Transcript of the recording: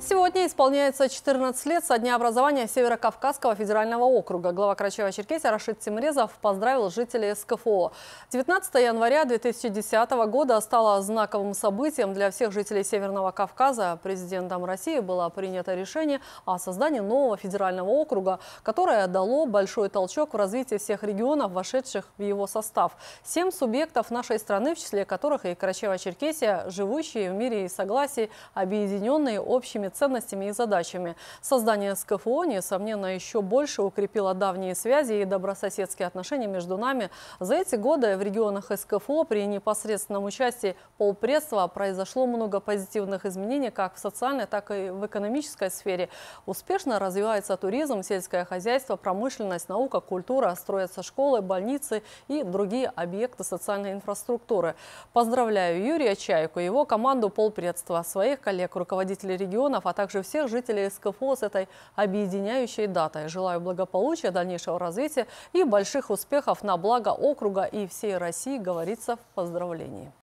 Сегодня исполняется 14 лет со дня образования Северокавказского федерального округа. Глава Крачева-Черкесия Рашид Тимрезов поздравил жителей СКФО. 19 января 2010 года стало знаковым событием для всех жителей Северного Кавказа. Президентом России было принято решение о создании нового федерального округа, которое дало большой толчок в развитии всех регионов, вошедших в его состав. Семь субъектов нашей страны, в числе которых и Крачева-Черкесия, живущие в мире и согласии, объединенные общими основными ценностями и задачами. Создание СКФО, несомненно, еще больше укрепило давние связи и добрососедские отношения между нами. За эти годы в регионах СКФО при непосредственном участии полпредства произошло много позитивных изменений как в социальной, так и в экономической сфере. Успешно развивается туризм, сельское хозяйство, промышленность, наука, культура, строятся школы, больницы и другие объекты социальной инфраструктуры. Поздравляю Юрия Чайку и его команду полпредства, своих коллег, руководителей региона, регионов, а также всех жителей СКФО с этой объединяющей датой. Желаю благополучия, дальнейшего развития и больших успехов на благо округа и всей России, говорится в поздравлении.